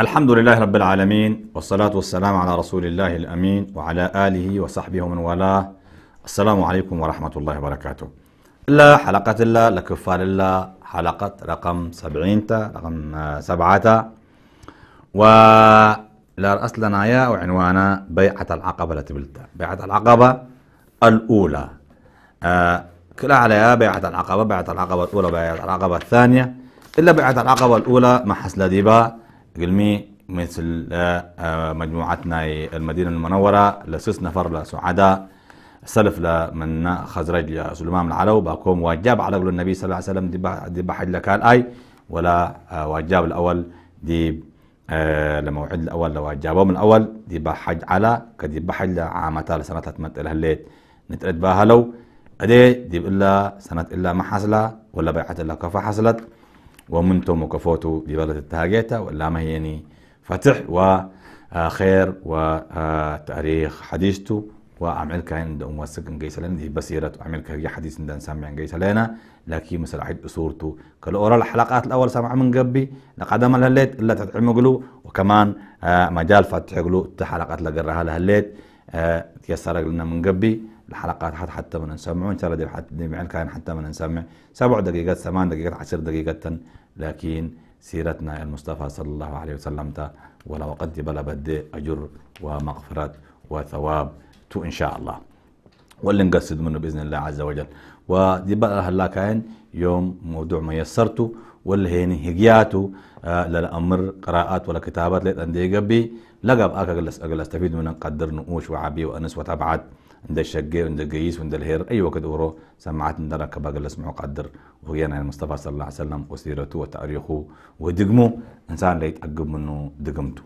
الحمد لله رب العالمين والصلاة والسلام على رسول الله الأمين وعلى آله وصحبه ومن والاه السلام عليكم ورحمة الله وبركاته لا حلقة الله لكفار الله حلقة رقم سبعين تا رقم سبعة تا و لرأس لنا يا وعنوانا بيعة العقبة لتبلتا بيعة العقبة الأولى آه كلا عليها بيعة العقبة بيعة العقبة الأولى بيعة العقبة الثانية إلا بيعة العقبة الأولى ما حسلا ديبا قلمي مثل آه، مجموعتنا المدينة المنورة لسس نفر لسعداء سلف لمن خزرج سلمان العلو باكم واجاب على قول النبي صلى الله عليه وسلم دي بحج لكال اي ولا آه، واجاب الاول دي آه، لموعد الاول لو الاول دي بحج على كدي بحج لسنة سنة إلى هالليت نتقد بها لو ادي دي الا سنة الا ما حصلة ولا بيعت الا كفا حصلت ومنتم مكفوتو ببلد التهاجيتا ولا هي يعني فتح وخير آه، وتاريخ آه، حديثته وعمل كان دوم أمو سكن جيس لنا دي بسيرة وعمل كان حديث ندان نسمع عن جيس لنا لكن مثل حد أسورته كل أورا الحلقات الأول سامع من قبي لقد ما لهليت إلا تدعم قلو وكمان آه، مجال فتح قلو حلقات لقرها لهليت آه تيسر لنا من قبي الحلقات حتى حتى من نسمع وإن شاء الله دي حتى دي كان يعني حتى من نسمع سبع دقيقات ثمان دقيقات عشر دقيقة لكن سيرتنا المصطفى صلى الله عليه وسلم تا ولا وقد بلا بدي أجر ومغفرة وثواب تو إن شاء الله واللي نقصد منه بإذن الله عز وجل ودي بقى هلا كان يوم موضوع ميسرته واللي هي هجياته آه للأمر قراءات ولا كتابات لأن دي قبي لقب أكا أستفيد من قدر نقوش وعبي وأنس وتبعت عند الشقير عند القيس عند الهير أي وقت أورو سمعت ندا باقي اللي سمعوا قدر وغيانا المصطفى يعني صلى الله عليه وسلم وسيرته وتاريخه ودقمه إنسان لا يتأقب منه دقمته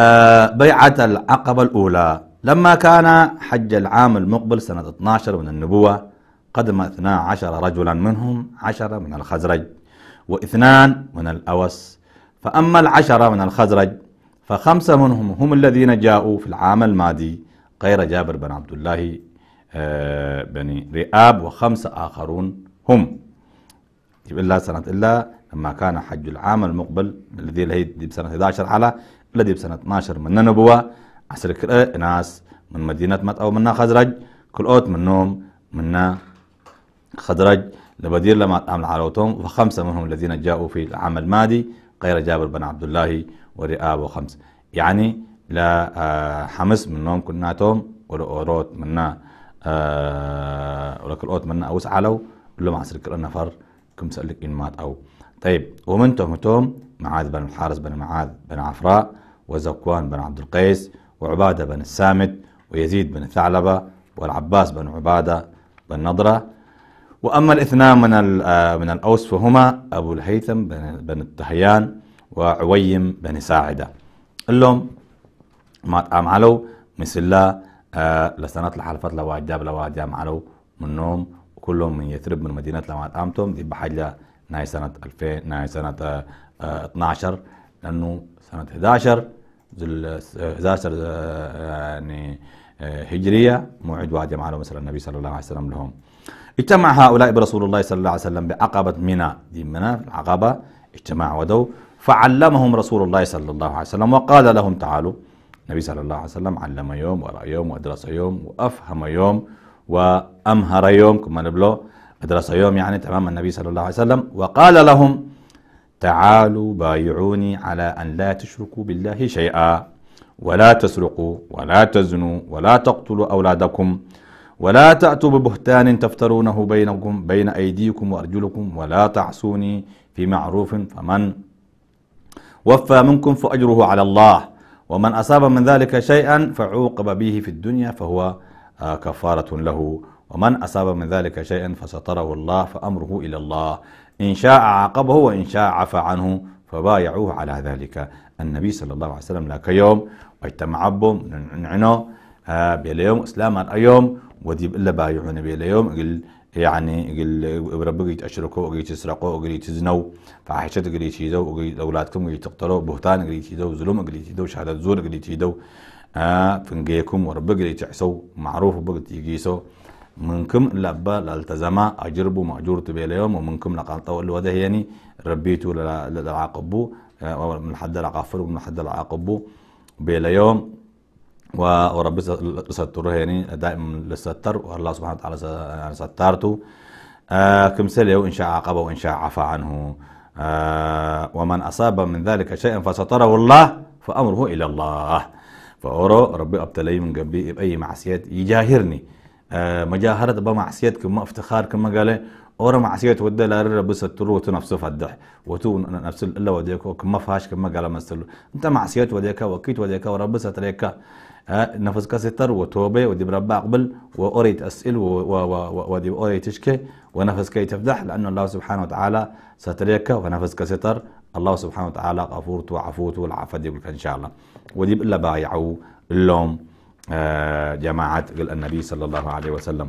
آه بيعة العقبة الأولى لما كان حج العام المقبل سنة 12 من النبوة قدم 12 رجلا منهم 10 من الخزرج واثنان من الأوس فأما العشرة من الخزرج فخمسة منهم هم الذين جاءوا في العام الماضي غير جابر بن عبد الله آه، بن رئاب وخمسة آخرون هم إلا سنة إلا لما كان حج العام المقبل الذي هي بسنة 11 على الذي بسنة 12 من النبوة عسر كرة ناس من مدينة مت أو منا خزرج كل أوت من نوم منا خزرج لبدير لما أمل عروتهم وخمسة منهم الذين جاءوا في العام الماضي غير جابر بن عبد الله ورئاب وخمسة يعني لحمስ آه، ምኖም آه، منا أوس ምና ወለክልኦት ما ኣውፅዓለው ሎም ዓስር كم سألك إن مات أو طيب ومن توم توم معاذ بن الحارث بن معاذ بن عفراء وزكوان بن عبد القيس وعبادة بن السامد ويزيد بن ثعلبة والعباس بن عبادة بن نضرة وأما الاثنان من آه، من الأوس فهما أبو الهيثم بن الطهيان وعويم بن ساعدة اللهم مات ማጣ مثل ምስላ ለሰናት ለሓልፈት ለዋጃብ ለዋጃ ማለው ምኖም كلهم من يثرب من مدينة لما أمتم دي بحاجة ناي سنة 2000 ناي سنة 12 آه، آه، لأنه سنة 11 ذل 11 آه، يعني هجرية موعد واجب علو مثل النبي صلى الله عليه وسلم لهم اجتمع هؤلاء برسول الله صلى الله عليه وسلم بعقبة منى دي منى العقبة اجتماع ودو فعلمهم رسول الله صلى الله عليه وسلم وقال لهم تعالوا النبي صلى الله عليه وسلم علم يوم ورأى يوم وأدرس يوم وأفهم يوم وأمهر يوم كما نبلو أدرس يوم يعني تمام النبي صلى الله عليه وسلم وقال لهم تعالوا بايعوني على أن لا تشركوا بالله شيئا ولا تسرقوا ولا تزنوا ولا تقتلوا أولادكم ولا تأتوا ببهتان تفترونه بينكم بين أيديكم وأرجلكم ولا تعصوني في معروف فمن وفى منكم فأجره على الله ومن أصاب من ذلك شيئا فعوقب به في الدنيا فهو آه، كفارة له ومن أصاب من ذلك شيئا فستره الله فأمره إلى الله إن شاء عاقبه وإن شاء عفى عنه فبايعوه على ذلك النبي صلى الله عليه وسلم لك يوم ويتم بهم نعنو آه، بيليوم إسلاما اليوم ودي إلا بايعون بيليوم يعني قل بربك أشركوا أجري تسرقوا أجري تزنوا فحشت أجري تيدو أجري أولادكم أجري تقتلوا بهتان أجري تيدو ظلم أجري تيدو شهادة زور أجري تيدو آه فنجيكم وربك أجري تعسوا معروف بقت يجيسوا منكم لبا لالتزما أجربوا مأجور اليوم ومنكم لقلطوا اللي وده يعني ربيتوا للعاقبوا آه، من حد لعقفروا ومن حد لعاقبوا بيليهم ورب يسترها يعني دائما للستر والله سبحانه وتعالى يعني سترته آه كمثله إن شاء عاقبه وإن شاء عفى عنه آه ومن أصاب من ذلك شيئا فستره الله فأمره إلى الله فأورو ربي أبتلي من قبي بأي معصيات يجاهرني آه مجاهرة بمعصيات كما افتخار كما قال ورا معسيات ودا لا ربس ترو تنفسه فدح وتو نفس الا وديك كما فاش كما قال مثل انت معسيات وديك وكيت وديك وربس تريك نفسك ستر وتوبه ودي بربا قبل وأريد أسئل ودي أريد تشكي ونفسك يتفدح لأن الله سبحانه وتعالى ستريك ونفسك ستر الله سبحانه وتعالى غفورت وعفوت والعفد إن شاء الله ودي إلا بايعوا اللوم آه، جماعة النبي صلى الله عليه وسلم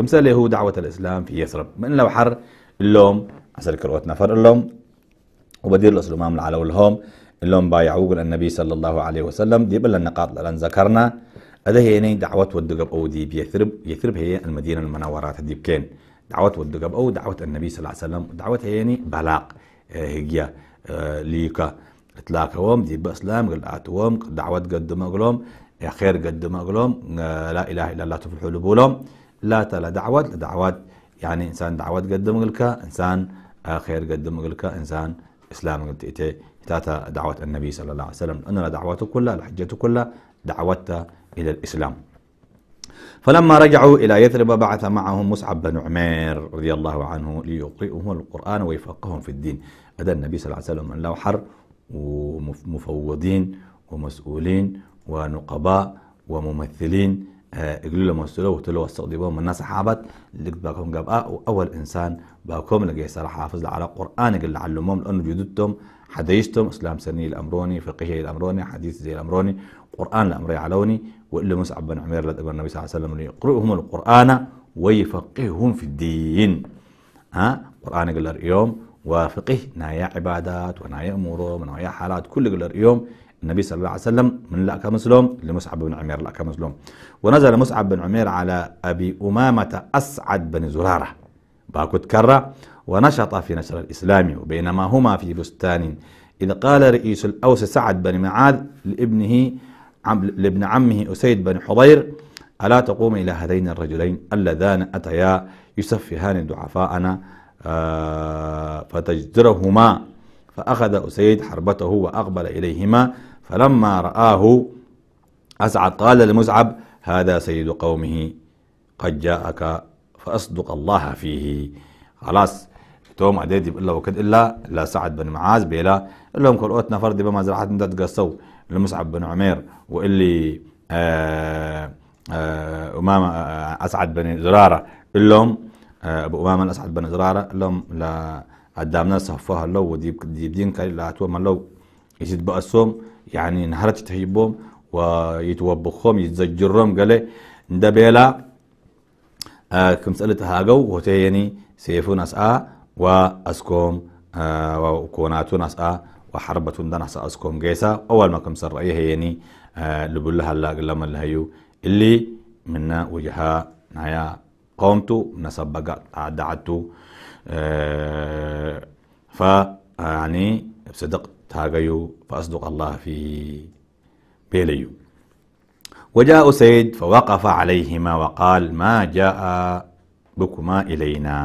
كم سالي هو دعوة الإسلام في يثرب من لو حر اللوم عسل كرؤت نفر اللوم وبدير الأسلام على لهم اللوم بايعوا النبي صلى الله عليه وسلم دي بل النقاط لأن ذكرنا هذا هي دعوة والدقب أو دي بيثرب يثرب هي المدينة المنورات دي بكين دعوة والدقب أو دعوة النبي صلى الله عليه وسلم دعوة هي بلاق هي آه، آه، ليكا تلاكهم دي بأسلام قل آتوهم دعوة قدم أقلهم خير قدم أقلهم آه، لا إله إلا الله تفلحوا لبولهم لا لا دعوات لدعوات يعني انسان دعوات قدم لك انسان آه، خير قدم لك انسان اسلام قلت ايتي تاتا دعوة النبي صلى الله عليه وسلم أن دعوته كلها الحجة كلها دعوته إلى الإسلام فلما رجعوا إلى يثرب بعث معهم مصعب بن عمير رضي الله عنه ليقرئهم القرآن ويفقههم في الدين هذا النبي صلى الله عليه وسلم له حر ومفوضين ومسؤولين ونقباء وممثلين اجلو لما سلو وتلو استقديبو من الناس حابت لك باكم جاب اول انسان باكم لقي صراحة حافظ على قرآن قل علمهم لانه جدودتهم حديثتهم اسلام سني الامروني فقهي الامروني حديث زي الامروني قرآن الامري علوني وإلا مسعب بن عمير لدى النبي صلى الله عليه وسلم يقرؤهم القرآن ويفقههم في الدين ها قرآن قل يوم وفقه نايا عبادات ونايا امور ونايا حالات كل قل يوم النبي صلى الله عليه وسلم من لأك مسلم لمصعب بن عمير لأك مسلم ونزل مصعب بن عمير على أبي أمامة أسعد بن زرارة باكو كرة ونشط في نشر الإسلام وبينما هما في بستان إذ قال رئيس الأوس سعد بن معاذ لابنه عم لابن عمه أسيد بن حضير ألا تقوم إلى هذين الرجلين اللذان أتيا يسفهان دعفاءنا آه، فتجدرهما فأخذ أسيد حربته وأقبل إليهما فلما رآه أسعد قال لمزعب هذا سيد قومه قد جاءك فأصدق الله فيه خلاص توم عديد إلا وكد إلا لا سعد بن معاذ بيلا لهم كل فردي بما زرعت من تقصوا لمصعب بن عمير واللي أمام آه آه،, آه أسعد بن زرارة لهم آه، أبو أمام أسعد بن زرارة لهم لا قدامنا صفاها لو ديب دين كاري لاتو من لو يزيد بأسهم يعني نهرت تهيبهم ويتوبخهم يتزجرهم قال ندبيلا بيلا آه كمسألة هاجو وتيني سيفون أسأ وأسكم آه وكوناتو نسعى وحربتو ندا أسكم جيسا أول ما كمسر رأيه هيني آه لبلها الله قلما لهيو اللي منا وجهها نعيا قومتو نسبقا عدعتو آه، ف يعني صدق تاغيو فأصدق الله في بيليو وجاء سيد فوقف عليهما وقال ما جاء بكما إلينا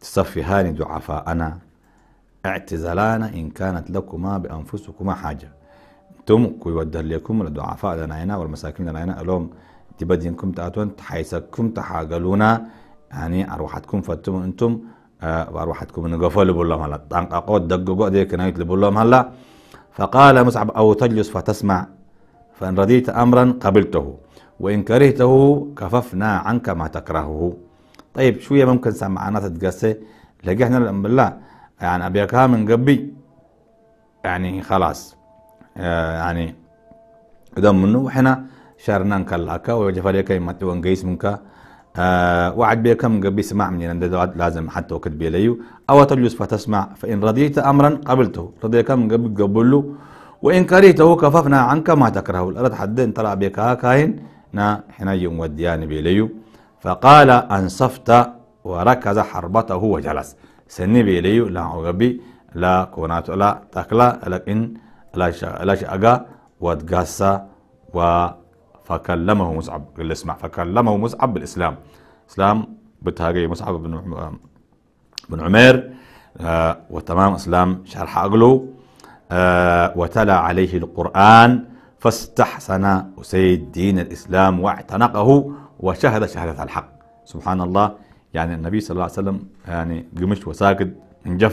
تصفي هاني ضعفاءنا اعتزلانا إن كانت لكما بأنفسكما حاجة انتم كوي ودر لكم الضعفاء لنا هنا والمساكين لنا هنا ألوم تبدينكم تأتون حيثكم تحاقلونا يعني أروحتكم فتموا أنتم آه، وأروحتكم نقفوا لبوا لهم هلا طنققوا دققوا ديك نايت لبوا هلا فقال مصعب أو تجلس فتسمع فإن رضيت أمرا قبلته وإن كرهته كففنا عنك ما تكرهه طيب شوية ممكن سمعنا تتقسي لقينا احنا لا يعني أبيك من قبي يعني خلاص آه، يعني منه وحنا شارنا نكلاكا وجفاليكا يمتي ونقيس منك آه، وعد بكم قبي سمع من أن لازم حتى وقت بيليو أو تجلس فتسمع فإن رضيت أمرا قبلته رضي كم قبل قبله وإن كرهته كففنا عنك ما تكرهه الأرض حد طلع بك كاهن نا حنا يوم وديان بيليو فقال أنصفت وركز حربته وجلس سني بيليو لا عقبي لا كونات لا تكلا لكن لا شأقا ودقاسا و فكلمه مصعب قال اسمع فكلمه مصعب بالإسلام إسلام بتهاجي مصعب بن بن عمير آه وتمام إسلام شرح عقله آه وتلا عليه القرآن فاستحسن أسيد دين الإسلام واعتنقه وشهد شهادة الحق سبحان الله يعني النبي صلى الله عليه وسلم يعني قمش وساكت من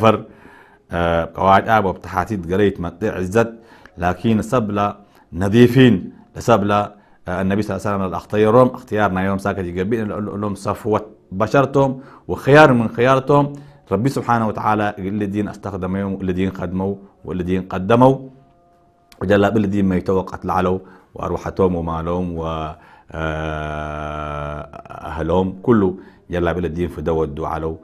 آه قواعد آب وابتحاتيت قريت ما عزت لكن سبلا نظيفين لسبلة النبي صلى الله عليه وسلم اختيرهم اختيارنا يوم ساكت يقبل لهم صفوة بشرتهم وخيار من خيارتهم ربي سبحانه وتعالى الذين استخدموا والذين خدموا والذين قدموا وجلا بالذين ما يتوقعت لعلو وأروحتهم ومالهم وأهلهم آه، كله جلا بالذين فدودوا علوا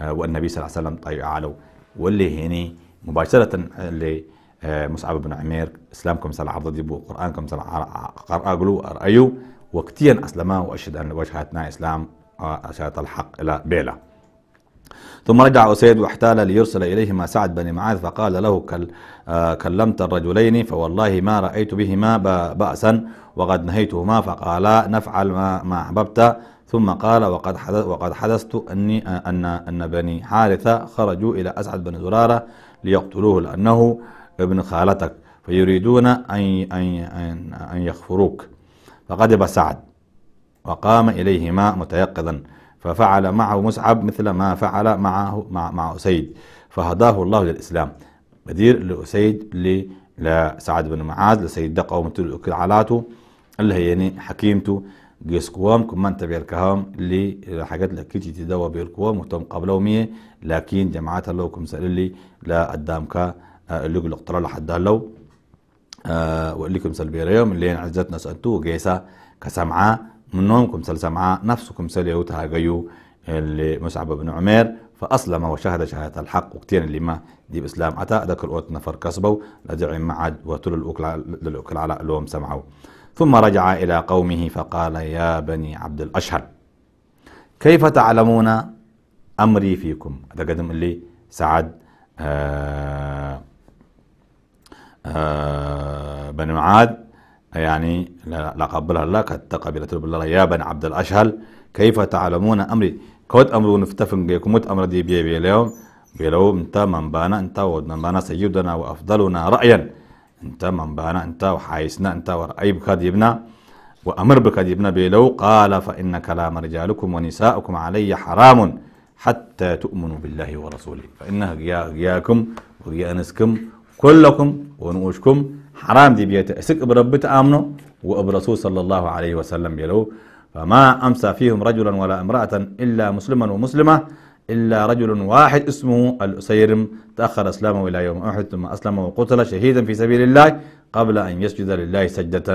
آه، والنبي صلى الله عليه وسلم طيب علو واللي هني مباشرة اللي آه، مصعب بن عمير اسلامكم سلا عبد يبو قرانكم سلا قرأقلو أرأيو وقتيا أسلما وأشهد أن وجهتنا إسلام آه، أشهد الحق إلى بيلا ثم رجع أسيد واحتال ليرسل إليهما سعد بن معاذ فقال له كل آه، كلمت الرجلين فوالله ما رأيت بهما بأسا وقد نهيتهما فقالا نفعل ما, ما أحببت ثم قال وقد حدث وقد حدثت أني أن أن بني حارثة خرجوا إلى أسعد بن زرارة ليقتلوه لأنه ابن خالتك فيريدون أن, أن, أن, أن فغضب سعد وقام إليهما متيقظا ففعل معه مصعب مثل ما فعل معه مع, مع أسيد فهداه الله للإسلام بدير لأسيد لسعد بن معاذ لسيد دقة قومته كعلاته اللي هي يعني حكيمته جيس كوام كمان تبع الكهام اللي حاجات لك كيتي تدوا بالقوام وتم قبلهم لكن جماعات الله كم سأل لي لا قدامك آه، اللي يقول اللجو الاقتراع لحد هلو سلبي سلبيريوم اللي عزتنا سأنتو جيسا كسمعة منهم سل سمعة نفسكم سل يوتها جيو اللي مصعب بن عمير فأسلم وشهد شهادة الحق وكتير اللي ما دي بإسلام عتا ذاك الوقت نفر كسبوا لدعي معاد وتل الأكل على لهم سمعوا ثم رجع إلى قومه فقال يا بني عبد الأشهر كيف تعلمون أمري فيكم هذا قدم اللي سعد آه آه، بن معاذ يعني لا قبلها الله قد قبلت بالله يا بن عبد الأشهل كيف تعلمون أمري كود أمر نفتفن كموت أمر دي بي بي اليوم بيلو انت من بانا انت ومن بانا سيدنا وأفضلنا رأيا انت من بانا انت وحايسنا انت وراي بكاديبنا وأمر بكاديبنا بيلو قال فإن كلام رجالكم ونساءكم علي حرام حتى تؤمنوا بالله ورسوله فإنها غياكم وغيا نسكم كلكم ونوشكم حرام دي بيت اسك برب امنه وبرسول صلى الله عليه وسلم يلو فما أمسى فيهم رجلا ولا امرأة إلا مسلما ومسلمة إلا رجل واحد اسمه الأسيرم تأخر إسلامه إلى يوم أحد ثم أسلم وقتل شهيدا في سبيل الله قبل أن يسجد لله سجدة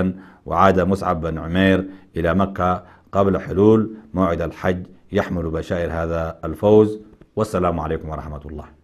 وعاد مصعب بن عمير إلى مكة قبل حلول موعد الحج يحمل بشائر هذا الفوز والسلام عليكم ورحمة الله